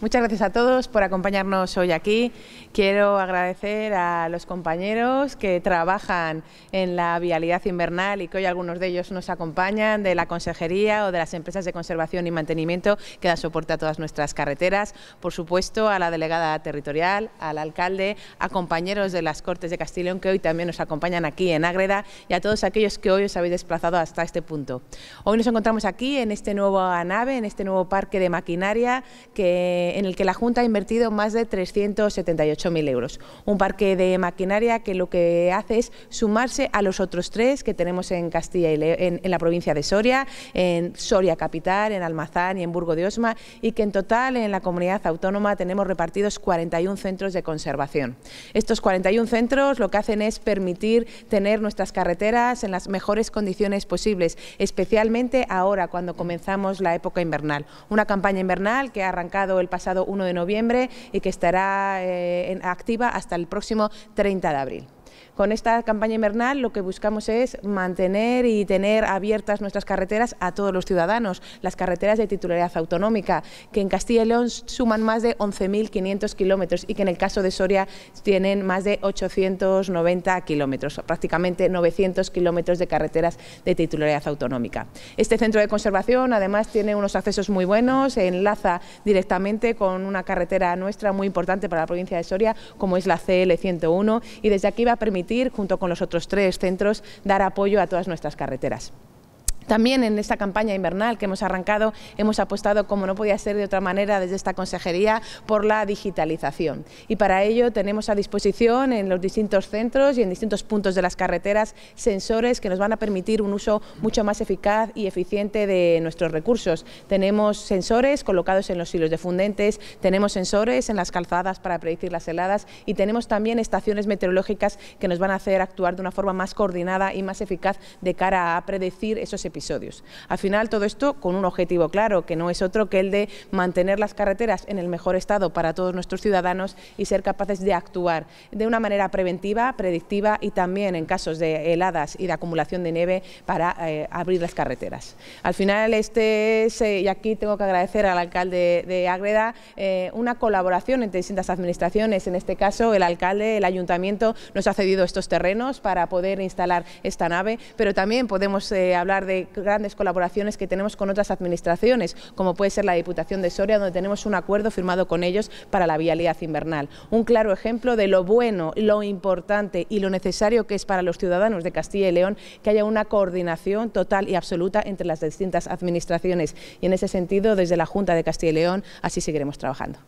Muchas gracias a todos por acompañarnos hoy aquí. Quiero agradecer a los compañeros que trabajan en la vialidad invernal y que hoy algunos de ellos nos acompañan de la consejería o de las empresas de conservación y mantenimiento que dan soporte a todas nuestras carreteras. Por supuesto, a la delegada territorial, al alcalde, a compañeros de las Cortes de Castellón que hoy también nos acompañan aquí en Ágreda y a todos aquellos que hoy os habéis desplazado hasta este punto. Hoy nos encontramos aquí en este nuevo nave, en este nuevo parque de maquinaria que en el que la Junta ha invertido más de 378.000 euros. Un parque de maquinaria que lo que hace es sumarse a los otros tres que tenemos en Castilla y León, en, la provincia de Soria, en Soria Capital, en Almazán y en Burgo de Osma, y que en total en la comunidad autónoma tenemos repartidos 41 centros de conservación. Estos 41 centros lo que hacen es permitir tener nuestras carreteras en las mejores condiciones posibles, especialmente ahora cuando comenzamos la época invernal. Una campaña invernal que ha arrancado el pasado pasado 1 de noviembre y que estará eh, activa hasta el próximo 30 de abril. Con esta campaña invernal lo que buscamos es mantener y tener abiertas nuestras carreteras a todos los ciudadanos, las carreteras de titularidad autonómica, que en Castilla y León suman más de 11.500 kilómetros y que en el caso de Soria tienen más de 890 kilómetros, prácticamente 900 kilómetros de carreteras de titularidad autonómica. Este centro de conservación además tiene unos accesos muy buenos, enlaza directamente con una carretera nuestra muy importante para la provincia de Soria, como es la CL101, y desde aquí va permitir, junto con los otros tres centros, dar apoyo a todas nuestras carreteras. También en esta campaña invernal que hemos arrancado hemos apostado, como no podía ser de otra manera desde esta consejería, por la digitalización. Y para ello tenemos a disposición en los distintos centros y en distintos puntos de las carreteras sensores que nos van a permitir un uso mucho más eficaz y eficiente de nuestros recursos. Tenemos sensores colocados en los hilos de fundentes, tenemos sensores en las calzadas para predecir las heladas y tenemos también estaciones meteorológicas que nos van a hacer actuar de una forma más coordinada y más eficaz de cara a predecir esos episodios episodios. Al final todo esto con un objetivo claro, que no es otro que el de mantener las carreteras en el mejor estado para todos nuestros ciudadanos y ser capaces de actuar de una manera preventiva, predictiva y también en casos de heladas y de acumulación de nieve para eh, abrir las carreteras. Al final este eh, y aquí tengo que agradecer al alcalde de Ágreda, eh, una colaboración entre distintas administraciones, en este caso el alcalde, el ayuntamiento nos ha cedido estos terrenos para poder instalar esta nave, pero también podemos hablar de grandes colaboraciones que tenemos con otras administraciones, como puede ser la Diputación de Soria, donde tenemos un acuerdo firmado con ellos para la vialidad invernal. Un claro ejemplo de lo bueno, lo importante y lo necesario que es para los ciudadanos de Castilla y León que haya una coordinación total y absoluta entre las distintas administraciones. Y en ese sentido, desde la Junta de Castilla y León, así seguiremos trabajando.